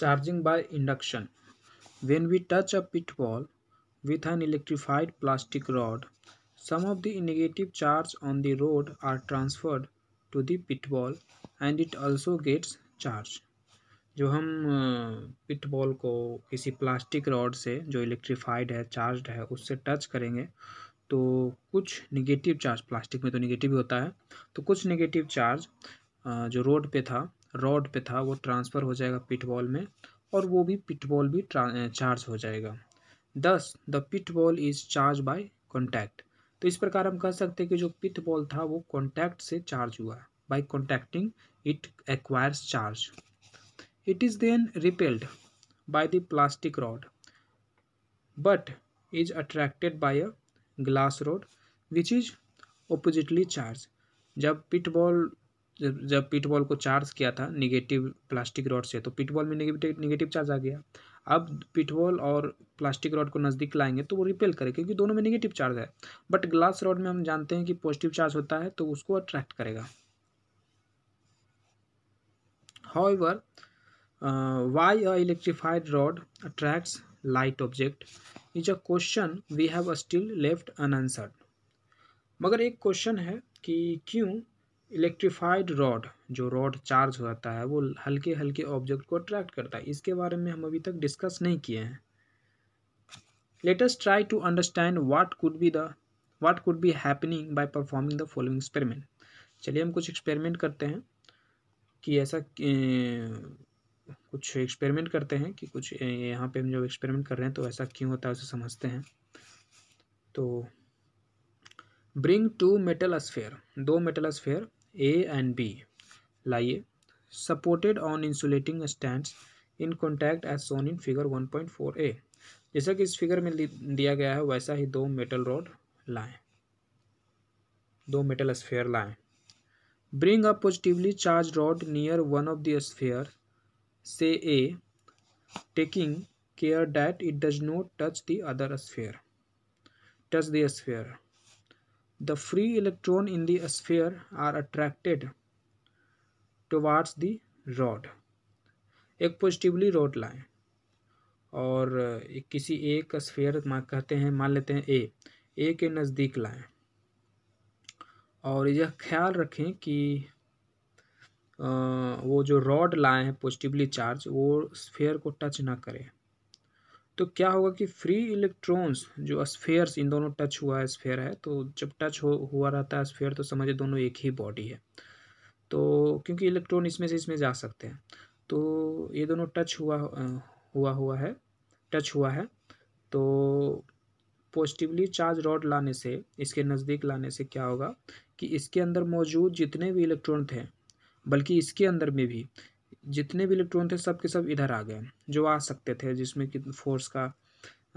charging by induction when we touch a pit wall with an electrified plastic rod some of the negative charge on the rod are transferred to the pit wall and it also gets charged जो हम पिट ball को किसी plastic rod से जो electrified है charged है उससे touch करेंगे तो कुछ नेगेटिव चार्ज प्लास्टिक में तो नेगेटिव ही होता है तो कुछ नेगेटिव चार्ज जो रोड पे था रॉड पे था वो ट्रांसफ़र हो जाएगा पिट बॉल में और वो भी पिट बॉल भी चार्ज हो जाएगा दस the pith ball is charged by contact तो इस प्रकार हम कह सकते हैं कि जो पिट बॉल था वो कॉन्टैक्ट से चार्ज हुआ by contacting it acquires charge it is then repelled by the plastic rod but is attracted by a glass rod which is oppositely charged जब पिट बॉल जब जब पिट बॉल को charge किया था negative plastic rod से तो pith ball में negative charge आ गया अब पिट बॉल और प्लास्टिक रॉड को नज़दीक लाएंगे तो वो रिपेल करे क्योंकि दोनों में निगेटिव चार्ज है बट ग्लास रॉड में हम जानते हैं कि पॉजिटिव चार्ज होता है तो उसको अट्रैक्ट करेगा however why a electrified rod attracts light object is a question we have a still left unanswered मगर एक क्वेश्चन है कि क्यों इलेक्ट्रिफाइड रॉड जो रॉड चार्ज होता है वो हल्के हल्के ऑब्जेक्ट को अट्रैक्ट करता है इसके बारे में हम अभी तक डिस्कस नहीं किए हैं let us try to understand what could be the what could be happening by performing the following experiment चलिए हम कुछ एक्सपेरिमेंट करते हैं कि ऐसा कुछ एक्सपेरिमेंट करते हैं कि कुछ यहाँ पे हम जब एक्सपेरिमेंट कर रहे हैं तो ऐसा क्यों होता है उसे समझते हैं तो ब्रिंग टू मेटल स्फेयर दो metal sphere A and B लाइए supported on insulating stand in contact as shown in figure one point four a जैसा कि इस फिगर में दिया गया है वैसा ही दो मेटल रॉड लाएं दो मेटल स्फेयर लाएं bring a positively charged rod near one of the sphere से a taking care that it does not touch the other sphere touch the sphere the free electron in the sphere are attracted towards the rod एक positively rod लाएँ और एक किसी एक sphere कहते हैं मान लेते हैं ए ए के नज़दीक लाएँ और यह ख्याल रखें कि वो जो रॉड लाए हैं पॉजिटिवली चार्ज वो स्फेयर को टच ना करें तो क्या होगा कि फ्री इलेक्ट्रॉन्स जो स्फेयर्स इन दोनों टच हुआ है स्फेयर है तो जब टच हो हुआ रहता है स्फेयर तो समझे दोनों एक ही बॉडी है तो क्योंकि इलेक्ट्रॉन इसमें से इसमें जा सकते हैं तो ये दोनों टच हुआ हुआ हुआ है टच हुआ है तो पॉजिटिवली चार्ज रॉड लाने से इसके नज़दीक लाने से क्या होगा कि इसके अंदर मौजूद जितने भी इलेक्ट्रॉन थे बल्कि इसके अंदर में भी जितने भी इलेक्ट्रॉन थे सब के सब इधर आ गए जो आ सकते थे जिसमें कि फोर्स का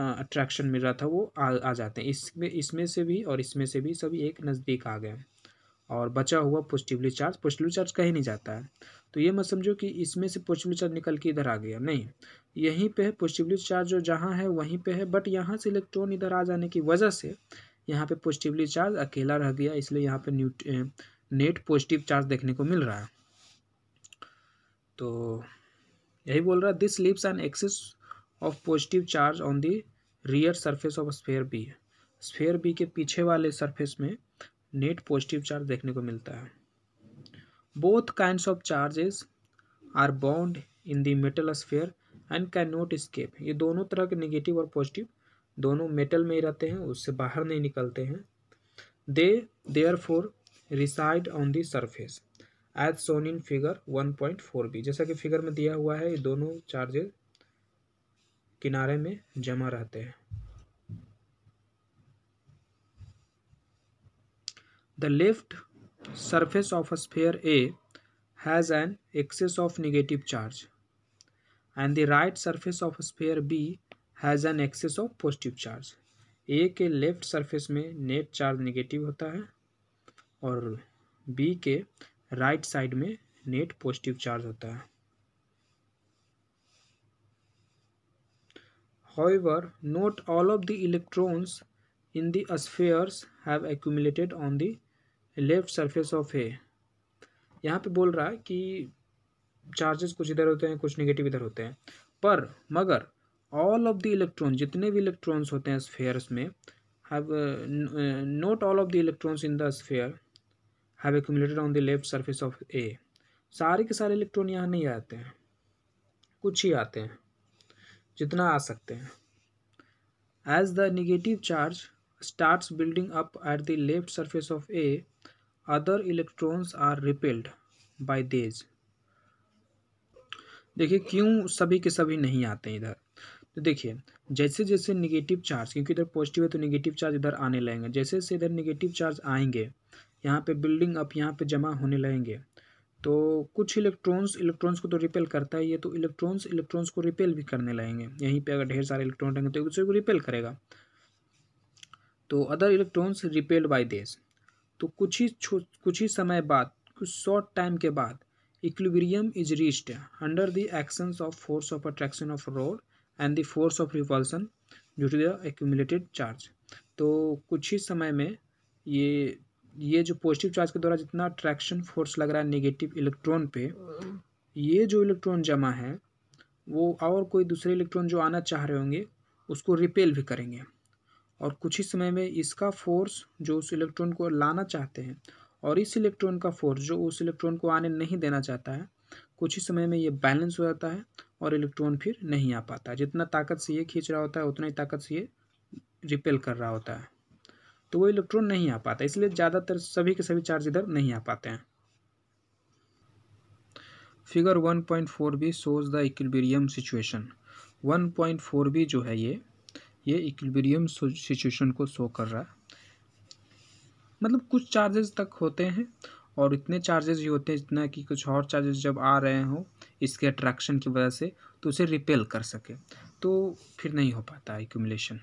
अट्रैक्शन मिल रहा था वो आ, आ जाते हैं इसमें इसमें से भी और इसमें से भी सभी एक नज़दीक आ गए और बचा हुआ पॉजिटिवली चार्ज पॉजिटिवली चार्ज कहीं नहीं जाता है तो ये मत समझो कि इसमें से पॉजिटिवली चार्ज निकल के इधर आ गया नहीं यहीं पे है पॉजिटिवली चार्ज जो जहाँ है वहीं पे है बट यहाँ से इलेक्ट्रॉन इधर आ जाने की वजह से यहाँ पे पॉजिटिवली चार्ज अकेला रह गया इसलिए यहाँ पे न्यूट नेट पॉजिटिव चार्ज देखने को मिल रहा है तो यही बोल रहा है this leaves an excess of positive charge on the rear surface of sphere B sphere B के पीछे वाले सरफेस में नेट पॉजिटिव चार्ज देखने को मिलता है both kind of charges are bound in the metal sphere and can not escape ये दोनों तरह के नेगेटिव और पॉजिटिव दोनों मेटल में ही रहते हैं उससे बाहर नहीं निकलते हैं they therefore reside on the surface as shown in figure one point four B जैसा कि फिगर में दिया हुआ है ये दोनों चार्जेस किनारे में जमा रहते हैं the left surface of sphere A has an excess of negative charge and the right surface of sphere B has an excess of positive charge A के लेफ्ट सरफेस में नेट चार्ज निगेटिव होता है और B के right side में net positive charge होता है however not all of the electrons in the spheres have accumulated on the left surface of A यहाँ पे बोल रहा है कि चार्जेस कुछ इधर होते हैं कुछ नेगेटिव इधर होते हैं पर मगर ऑल ऑफ द इलेक्ट्रॉन जितने भी इलेक्ट्रॉन्स होते हैं स्फेयर्स में have not all of the electrons in the sphere have accumulated on the left surface of A सारे के सारे इलेक्ट्रॉन यहाँ नहीं आते हैं कुछ ही आते हैं जितना आ सकते हैं as the negative charge start building up at the left surface of A other electrons are repelled by these देखिए क्यों सभी के सभी नहीं आते हैं इधर तो देखिए जैसे जैसे निगेटिव चार्ज क्योंकि इधर पॉजिटिव है तो निगेटिव चार्ज इधर आने लगेंगे जैसे जैसे इधर निगेटिव चार्ज आएंगे यहाँ पे बिल्डिंग अप यहाँ पे जमा होने लगेंगे तो कुछ इलेक्ट्रॉन्स इलेक्ट्रॉन्स को तो रिपेल करता ही है तो इलेक्ट्रॉन्स इलेक्ट्रॉन्स को रिपेल भी करने लगेंगे यहीं पे अगर ढेर सारे इलेक्ट्रॉन रहेंगे तो एक दूसरे को रिपेल करेगा तो other electrons repelled by this तो कुछ ही कुछ ही समय बाद कुछ शॉर्ट टाइम के बाद equilibrium is reached under the actions of force of attraction of rod and the force of repulsion due to the accumulated charge तो कुछ ही समय में ये ये जो पॉजिटिव चार्ज के द्वारा जितना अट्रैक्शन फोर्स लग रहा है नेगेटिव इलेक्ट्रॉन पे ये जो इलेक्ट्रॉन जमा है वो और कोई दूसरे इलेक्ट्रॉन जो आना चाह रहे होंगे उसको रिपेल भी करेंगे और कुछ ही समय में इसका फोर्स जो उस इलेक्ट्रॉन को लाना चाहते हैं और इस इलेक्ट्रॉन का फोर्स जो उस इलेक्ट्रॉन को आने नहीं देना चाहता है कुछ ही समय में ये बैलेंस हो जाता है और इलेक्ट्रॉन फिर नहीं आ पाता जितना ताकत से ये खींच रहा होता है उतना ही ताकत से ये रिपेल कर रहा होता है तो वो इलेक्ट्रॉन नहीं आ पाता इसलिए ज़्यादातर सभी के सभी चार्ज इधर नहीं आ पाते हैं figure one point four B shows the equilibrium situation one point four B जो है ये ये इक्वेरियम सिचुएशन को शो कर रहा है मतलब कुछ चार्जेस तक होते हैं और इतने चार्जेस ही होते हैं जितना कि कुछ और चार्जेस जब आ रहे हों इसके अट्रैक्शन की वजह से तो उसे रिपेल कर सके तो फिर नहीं हो पाता accumulation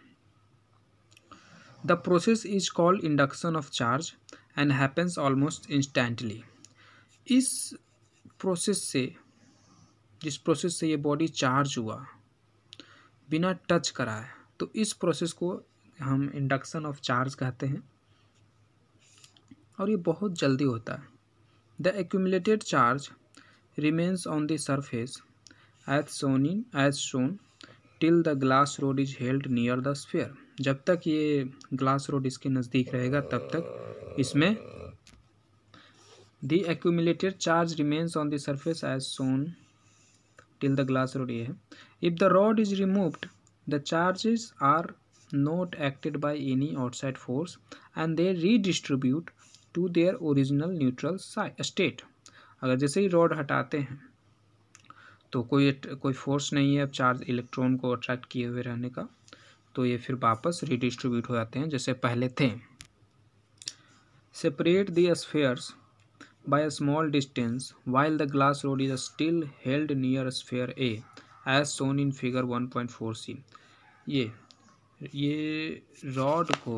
The process is called induction of charge and happens almost instantly. इस प्रोसेस से जिस प्रोसेस से ये बॉडी चार्ज हुआ बिना टच कराए तो इस प्रोसेस को हम इंडक्शन ऑफ चार्ज कहते हैं और ये बहुत जल्दी होता है the accumulated charge remains on the surface as shown in as shown till the glass rod is held near the sphere जब तक ये ग्लास रोड इसके नज़दीक रहेगा तब तक इसमें the accumulated charge remains on the surface as shown till the glass rod ये है if the rod is removed the charges are not acted by any outside force and they redistribute to their original neutral state अगर जैसे ही rod हटाते हैं तो कोई कोई force नहीं है अब चार्ज इलेक्ट्रॉन को अट्रैक्ट किए हुए रहने का तो ये फिर वापस रिडिस्ट्रीब्यूट हो जाते हैं जैसे पहले थे separate the spheres by small distance while the glass rod is still held near sphere A as shown in figure one point four c ये ये रॉड को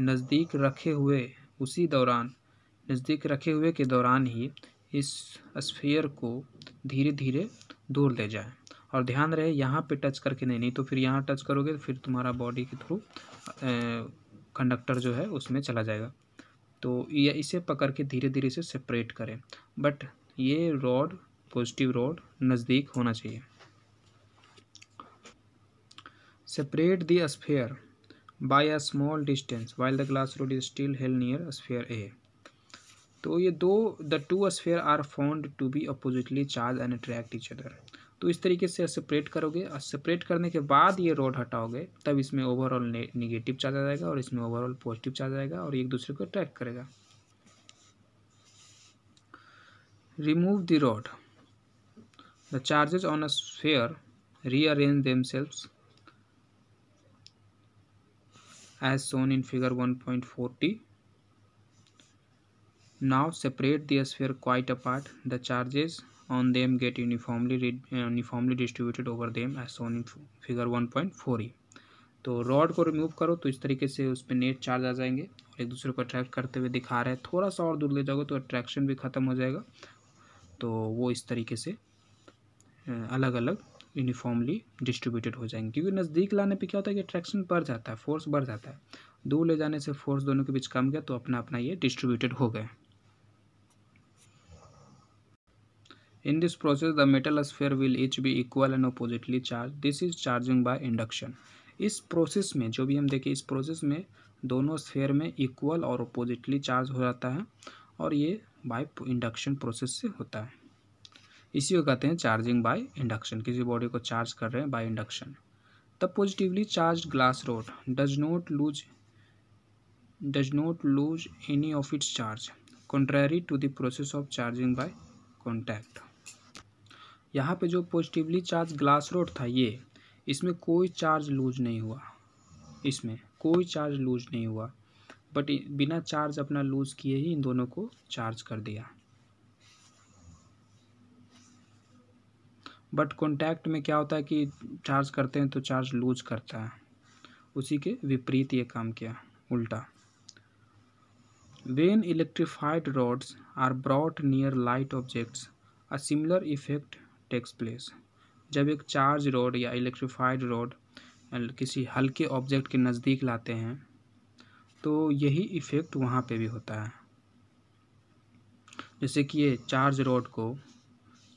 नज़दीक रखे हुए उसी दौरान नज़दीक रखे हुए के दौरान ही इस स्फेयर को धीरे धीरे दूर ले जाए और ध्यान रहे यहाँ पे टच करके नहीं नहीं तो फिर यहाँ टच करोगे तो फिर तुम्हारा बॉडी के थ्रू कंडक्टर जो है उसमें चला जाएगा तो या इसे पकड़ के धीरे धीरे से सेपरेट करें बट ये रॉड पॉजिटिव रॉड नज़दीक होना चाहिए separate the sphere by a small distance while the glass rod is still held near sphere A तो ये दो the two sphere are found to be oppositely charge and attract each other तो इस तरीके से सेपरेट करोगे और separate करने के बाद ये रोड हटाओगे तब इसमें ओवरऑल निगेटिव चार्ज आ जाएगा और इसमें ओवरऑल पॉजिटिव चार्ज आएगा और एक दूसरे को अट्रैक्ट करेगा remove the rod the charges on a sphere rearrange themselves as shown in figure one point forty now separate their quite a part the charges on them get uniformly uh, uniformly distributed over them as shown in figure ही e. तो rod को remove करो तो इस तरीके से उस पर नेट चार्ज आ जाएंगे और एक दूसरे को अट्रैक्ट करते हुए दिखा रहे हैं थोड़ा सा और दूर ले जाओगे तो अट्रैक्शन भी ख़त्म हो जाएगा तो वो इस तरीके से अलग अलग यूनिफॉर्मली डिस्ट्रीब्यूटेड हो जाएंगे क्योंकि नज़दीक लाने पे क्या होता है कि अट्रैक्शन बढ़ जाता है फोर्स बढ़ जाता है दूर ले जाने से फोर्स दोनों के बीच कम गया तो अपना अपना ये डिस्ट्रीब्यूटेड हो गए in this process the metal sphere will each be equal and oppositely charge this is charging by induction इस प्रोसेस में जो भी हम देखें इस प्रोसेस में दोनों स्फेयर में इक्वल और अपोजिटली चार्ज हो जाता है और ये बाय इंडक्शन प्रोसेस से होता है इसी को कहते हैं चार्जिंग बाय इंडक्शन किसी बॉडी को चार्ज कर रहे हैं by induction the positively charge glass rod does not lose does not lose any of its charge contrary to the process of charging by contact यहाँ पे जो पॉजिटिवली चार्ज ग्लास रोड था ये इसमें कोई चार्ज लूज नहीं हुआ इसमें कोई चार्ज लूज नहीं हुआ बट बिना चार्ज अपना लूज़ किए ही इन दोनों को चार्ज कर दिया बट कॉन्टैक्ट में क्या होता है कि चार्ज करते हैं तो चार्ज लूज करता है उसी के विपरीत ये काम किया उल्टा when electrified rods are brought near light objects a similar effect takes place जब एक चार्ज रोड या इलेक्ट्रिफाइड रोड किसी हल्के ऑब्जेक्ट के नज़दीक लाते हैं तो यही इफ़ेक्ट वहाँ पे भी होता है जैसे कि ये चार्ज रोड को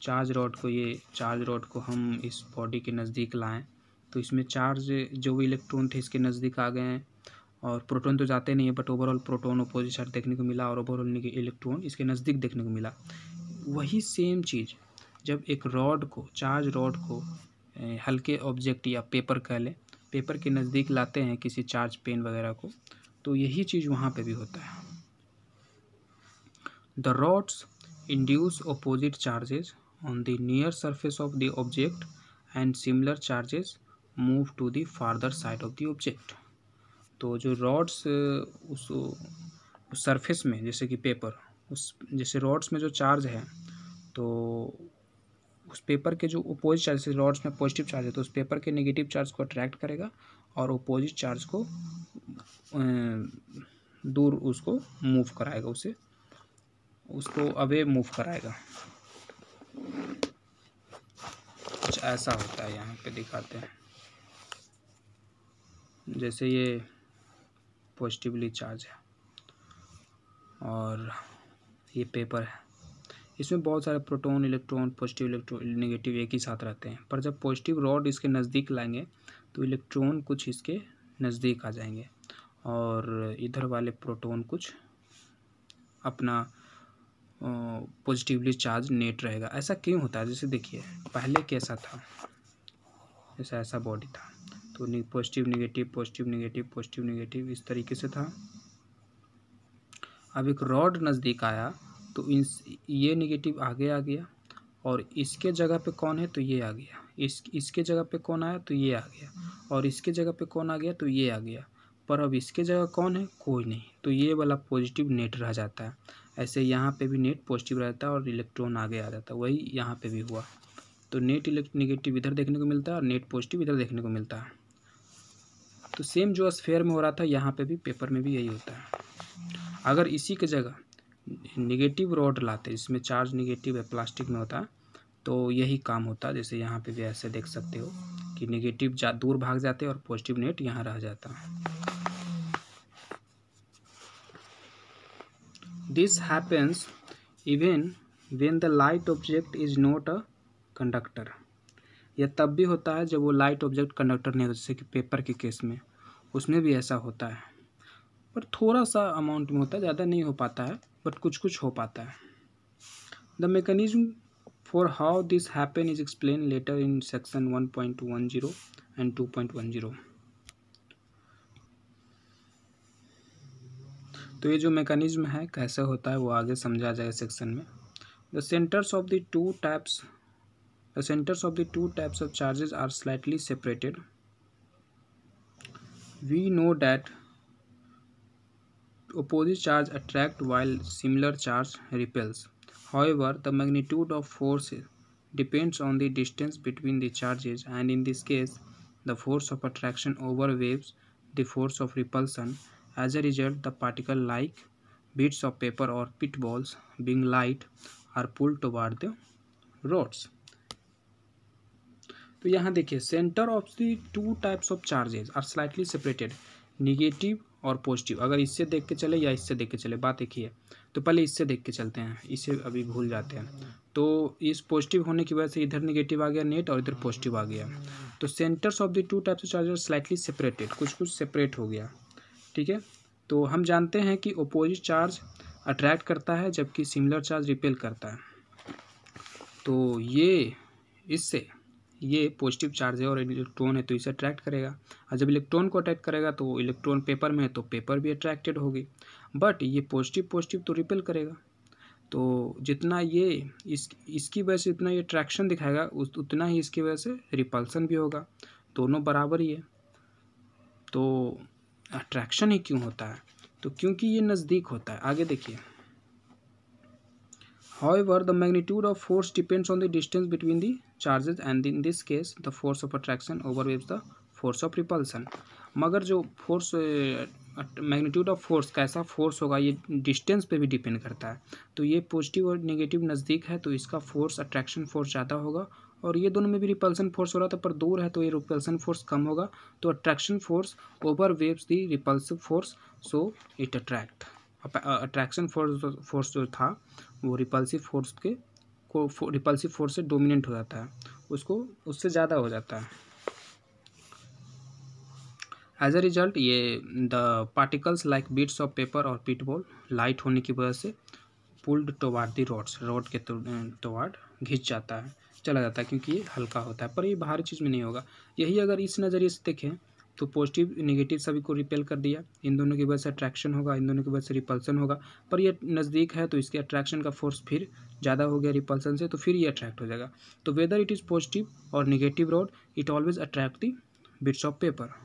चार्ज रोड को ये चार्ज रोड को हम इस बॉडी के नज़दीक लाएं तो इसमें चार्ज जो भी इलेक्ट्रॉन थे इसके नज़दीक आ गए हैं और प्रोटॉन तो जाते नहीं है but overall proton opposite side देखने को मिला और ओवरऑल इलेक्ट्रॉन इसके नज़दीक देखने को मिला वही सेम चीज़ जब एक रॉड को चार्ज रॉड को हल्के ऑब्जेक्ट या पेपर कह लें पेपर के नज़दीक लाते हैं किसी चार्ज पेन वगैरह को तो यही चीज़ वहाँ पे भी होता है the rods induce opposite charges on the near surface of the object and similar charges move to the farther side of the object तो जो रॉड्स उस सरफेस में जैसे कि पेपर उस जैसे रॉड्स में जो चार्ज है तो उस पेपर के जो अपोजिट चार्ज लॉर्ड्स में पॉजिटिव चार्ज है तो उस पेपर के नेगेटिव चार्ज को अट्रैक्ट करेगा और अपोजिट चार्ज को अं, दूर उसको मूव कराएगा उसे उसको अवे मूव कराएगा कुछ ऐसा होता है यहाँ पे दिखाते हैं जैसे ये पॉजिटिवली चार्ज है और ये पेपर है इसमें बहुत सारे proton electron positive electron negative एक ही साथ रहते हैं पर जब पॉजिटिव रॉड इसके नज़दीक लाएंगे तो इलेक्ट्रॉन कुछ इसके नज़दीक आ जाएंगे और इधर वाले प्रोटॉन कुछ अपना पॉजिटिवली चार्ज नेट रहेगा ऐसा क्यों होता है जैसे देखिए पहले कैसा था जैसा ऐसा बॉडी था तो positive negative positive negative positive negative इस तरीके से था अब एक रॉड नज़दीक आया तो इन ये नेगेटिव आगे आ गया और इसके जगह पे कौन है तो ये आ गया इस इसके जगह पे कौन आया तो ये आ गया और इसके जगह पे कौन आ गया तो ये आ गया पर अब इसके जगह कौन है कोई नहीं तो ये वाला पॉजिटिव नेट रह जाता है ऐसे यहाँ पे भी नेट पॉजिटिव रहता है और इलेक्ट्रॉन आगे आ जाता है वही यहाँ पे भी हुआ तो नेट इलेक्ट इधर देखने को मिलता है और नेट पॉजिटिव इधर देखने को मिलता है तो सेम जो स्फेयर में हो रहा था यहाँ पर भी पेपर में भी यही होता है अगर इसी के जगह निगेटिव रॉड लाते हैं जिसमें चार्ज निगेटिव है प्लास्टिक में होता है तो यही काम होता है जैसे यहाँ पे भी ऐसे देख सकते हो कि निगेटिव दूर भाग जाते हैं और पॉजिटिव नेट यहाँ रह जाता है this happens even when the light object is not a conductor यह तब भी होता है जब वो लाइट ऑब्जेक्ट कंडक्टर नहीं होता जैसे कि पेपर के केस में उसमें भी ऐसा होता है पर थोड़ा सा अमाउंट में होता है ज़्यादा नहीं हो पाता है बट कुछ कुछ हो पाता है the mechanism for how this happen is explain later in section one point one zero and two point one zero तो ये जो मेकनिज़म है कैसे होता है वो आगे समझा जाएगा सेक्शन में the centres of the two types the centres of the two types of charges are slightly separated we know that opposite charge attract while similar charge repels. However, the magnitude of force depends on the distance between the charges and in this case, the force of attraction overweighs the force of repulsion. As a result, the particle like bits of paper or pit balls being light are pulled toward the rods. तो यहाँ देखिए centre of the two types of charges are slightly separated negative और positive अगर इससे देख के चले या इससे देख के चले बात एक ही है तो पहले इससे देख के चलते हैं इसे अभी भूल जाते हैं तो इस पॉजिटिव होने की वजह से इधर नेगेटिव आ गया नेट और इधर पॉजिटिव आ गया तो centres of the two types of charger slightly separated कुछ कुछ सेपरेट हो गया ठीक है तो हम जानते हैं कि ओपोजिट चार्ज अट्रैक्ट करता है जबकि सिमिलर चार्ज रिपेल करता है तो ये इससे ये पॉजिटिव चार्ज है और इलेक्ट्रॉन है तो इसे अट्रैक्ट करेगा और जब इलेक्ट्रॉन को अट्रैक्ट करेगा तो इलेक्ट्रॉन पेपर में है तो पेपर भी अट्रैक्टेड होगी बट ये पॉजिटिव पॉजिटिव तो रिपेल करेगा तो जितना ये इस इसकी वजह से जितना ये अट्रैक्शन दिखाएगा उस उतना ही इसकी वजह से रिपल्सन भी होगा दोनों बराबर ही है तो अट्रैक्शन ही क्यों होता है तो क्योंकि ये नज़दीक होता है आगे देखिए however the magnitude of force depends on the distance between the end and this case the force of attraction over overweighs the force of repulsion मगर जो फोर्स मैग्नीट्यूड ऑफ फोर्स कैसा फोर्स होगा ये distance पे भी depend करता है तो ये पॉजिटिव और नेगेटिव नज़दीक है तो इसका फोर्स अट्रैक्शन फोर्स ज़्यादा होगा और ये दोनों में भी रिपल्सन फोर्स हो रहा था पर दूर है तो ये रिपल्सन फोर्स कम होगा तो attraction force overweighs the repulsive force so it attract attraction force force जो था वो रिपल्सिव फोर्स के को रिपल्सिव फोर्स से डोमिनेंट हो जाता है उसको उससे ज़्यादा हो जाता है एज ए रिजल्ट ये the particles like bits of paper और पिटबॉल लाइट होने की वजह से pulled toward the rods rod के टोवार्ड अं, घिंच जाता है चला जाता है क्योंकि ये हल्का होता है पर ये बाहरी चीज़ में नहीं होगा यही अगर इस नज़रिए से देखें तो पॉजिटिव नेगेटिव सभी को रिपेल कर दिया इन दोनों की वजह से अट्रैक्शन होगा इन दोनों की वजह से रिपल्सन होगा पर यह नज़दीक है तो इसके अट्रैक्शन का फोर्स फिर ज़्यादा हो गया रिपल्सन से तो फिर ये अट्रैक्ट हो जाएगा तो वेदर इट इज़ पॉजिटिव और negative rod it always attract the bits of paper